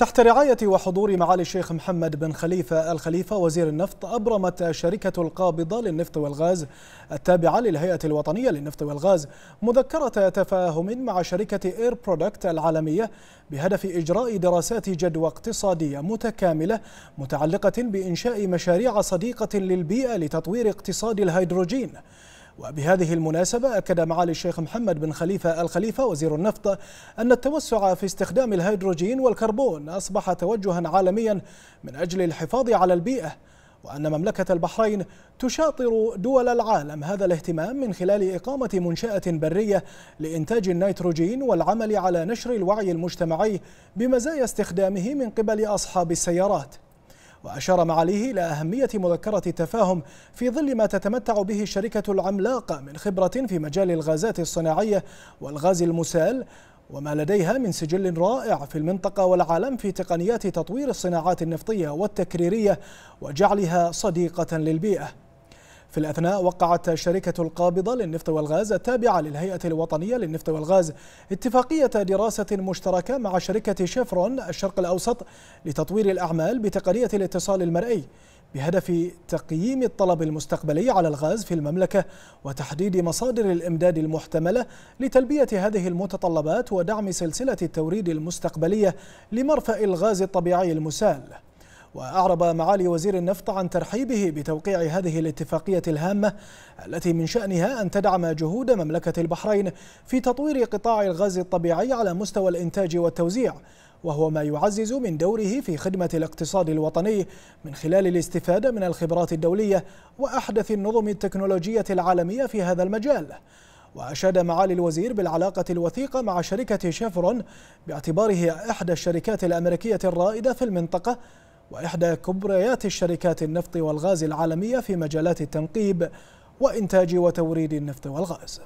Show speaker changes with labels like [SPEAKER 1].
[SPEAKER 1] تحت رعاية وحضور معالي الشيخ محمد بن خليفة الخليفة وزير النفط أبرمت شركة القابضة للنفط والغاز التابعة للهيئة الوطنية للنفط والغاز مذكرة تفاهم مع شركة إير برودكت العالمية بهدف إجراء دراسات جدوى اقتصادية متكاملة متعلقة بإنشاء مشاريع صديقة للبيئة لتطوير اقتصاد الهيدروجين وبهذه المناسبة أكد معالي الشيخ محمد بن خليفة الخليفة وزير النفط أن التوسع في استخدام الهيدروجين والكربون أصبح توجها عالميا من أجل الحفاظ على البيئة وأن مملكة البحرين تشاطر دول العالم هذا الاهتمام من خلال إقامة منشأة برية لإنتاج النيتروجين والعمل على نشر الوعي المجتمعي بمزايا استخدامه من قبل أصحاب السيارات وأشار معاليه إلى أهمية مذكرة التفاهم في ظل ما تتمتع به الشركة العملاقة من خبرة في مجال الغازات الصناعية والغاز المسال وما لديها من سجل رائع في المنطقة والعالم في تقنيات تطوير الصناعات النفطية والتكريرية وجعلها صديقة للبيئة في الأثناء وقعت شركة القابضة للنفط والغاز التابعة للهيئة الوطنية للنفط والغاز اتفاقية دراسة مشتركة مع شركة شيفرون الشرق الأوسط لتطوير الأعمال بتقنية الاتصال المرئي بهدف تقييم الطلب المستقبلي على الغاز في المملكة وتحديد مصادر الإمداد المحتملة لتلبية هذه المتطلبات ودعم سلسلة التوريد المستقبلية لمرفأ الغاز الطبيعي المسال وأعرب معالي وزير النفط عن ترحيبه بتوقيع هذه الاتفاقية الهامة التي من شأنها أن تدعم جهود مملكة البحرين في تطوير قطاع الغاز الطبيعي على مستوى الإنتاج والتوزيع وهو ما يعزز من دوره في خدمة الاقتصاد الوطني من خلال الاستفادة من الخبرات الدولية وأحدث النظم التكنولوجية العالمية في هذا المجال وأشاد معالي الوزير بالعلاقة الوثيقة مع شركة شيفرون باعتباره إحدى الشركات الأمريكية الرائدة في المنطقة وإحدى كبريات الشركات النفط والغاز العالمية في مجالات التنقيب وإنتاج وتوريد النفط والغاز